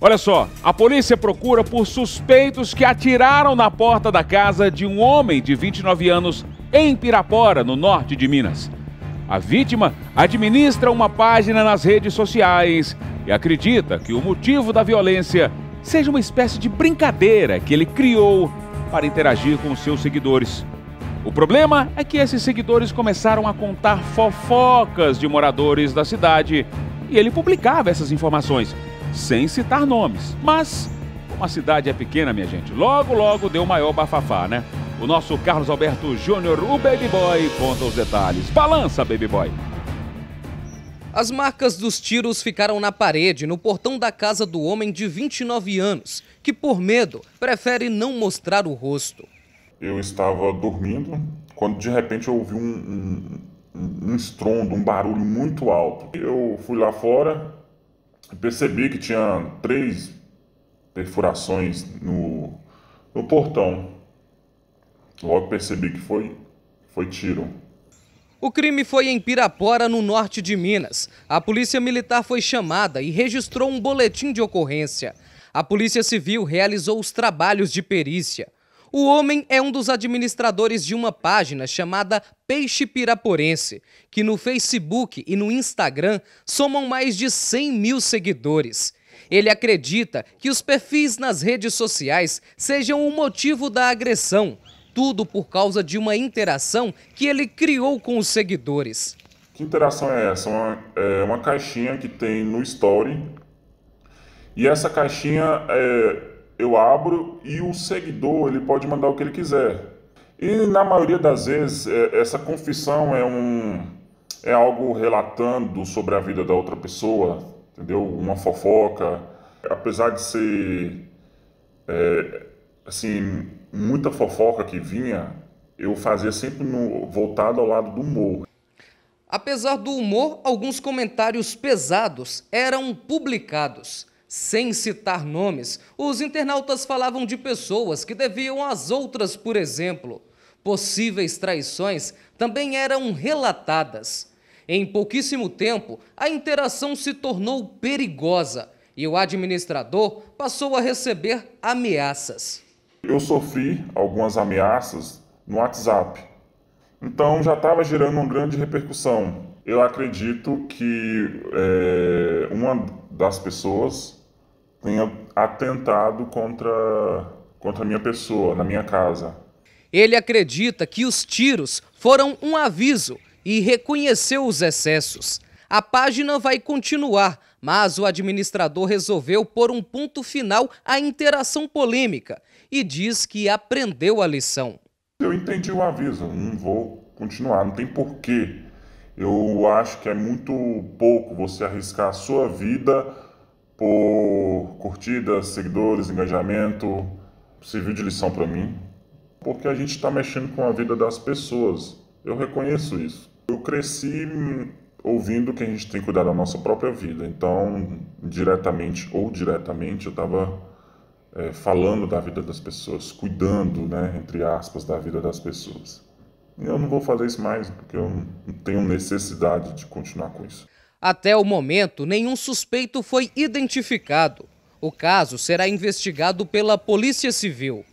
Olha só, a polícia procura por suspeitos que atiraram na porta da casa de um homem de 29 anos em Pirapora, no norte de Minas. A vítima administra uma página nas redes sociais e acredita que o motivo da violência seja uma espécie de brincadeira que ele criou para interagir com seus seguidores. O problema é que esses seguidores começaram a contar fofocas de moradores da cidade e ele publicava essas informações sem citar nomes. Mas, como a cidade é pequena, minha gente, logo, logo deu maior bafafá, né? O nosso Carlos Alberto Júnior, o Baby Boy, conta os detalhes. Balança, Baby Boy! As marcas dos tiros ficaram na parede, no portão da casa do homem de 29 anos, que por medo prefere não mostrar o rosto. Eu estava dormindo quando de repente eu ouvi um, um, um estrondo, um barulho muito alto. Eu fui lá fora percebi que tinha três perfurações no, no portão. Logo percebi que foi, foi tiro. O crime foi em Pirapora, no norte de Minas. A polícia militar foi chamada e registrou um boletim de ocorrência. A Polícia Civil realizou os trabalhos de perícia. O homem é um dos administradores de uma página chamada Peixe Piraporense, que no Facebook e no Instagram somam mais de 100 mil seguidores. Ele acredita que os perfis nas redes sociais sejam o motivo da agressão, tudo por causa de uma interação que ele criou com os seguidores. Que interação é essa? Uma, é uma caixinha que tem no Story. E essa caixinha é, eu abro e o seguidor ele pode mandar o que ele quiser. E na maioria das vezes é, essa confissão é um é algo relatando sobre a vida da outra pessoa, entendeu? Uma fofoca, apesar de ser é, assim muita fofoca que vinha, eu fazia sempre no, voltado ao lado do humor. Apesar do humor, alguns comentários pesados eram publicados. Sem citar nomes, os internautas falavam de pessoas que deviam às outras, por exemplo. Possíveis traições também eram relatadas. Em pouquíssimo tempo, a interação se tornou perigosa e o administrador passou a receber ameaças. Eu sofri algumas ameaças no WhatsApp. Então já estava gerando uma grande repercussão. Eu acredito que é, uma das pessoas tenha atentado contra, contra a minha pessoa, na minha casa. Ele acredita que os tiros foram um aviso e reconheceu os excessos. A página vai continuar, mas o administrador resolveu pôr um ponto final à interação polêmica e diz que aprendeu a lição. Eu entendi o aviso, não vou continuar, não tem porquê. Eu acho que é muito pouco você arriscar a sua vida por curtidas, seguidores, engajamento. Serviu de lição para mim, porque a gente está mexendo com a vida das pessoas. Eu reconheço isso. Eu cresci ouvindo que a gente tem que cuidar da nossa própria vida. Então, diretamente ou diretamente, eu estava é, falando da vida das pessoas, cuidando, né, entre aspas, da vida das pessoas. E eu não vou fazer isso mais, porque eu não tenho necessidade de continuar com isso. Até o momento, nenhum suspeito foi identificado. O caso será investigado pela Polícia Civil.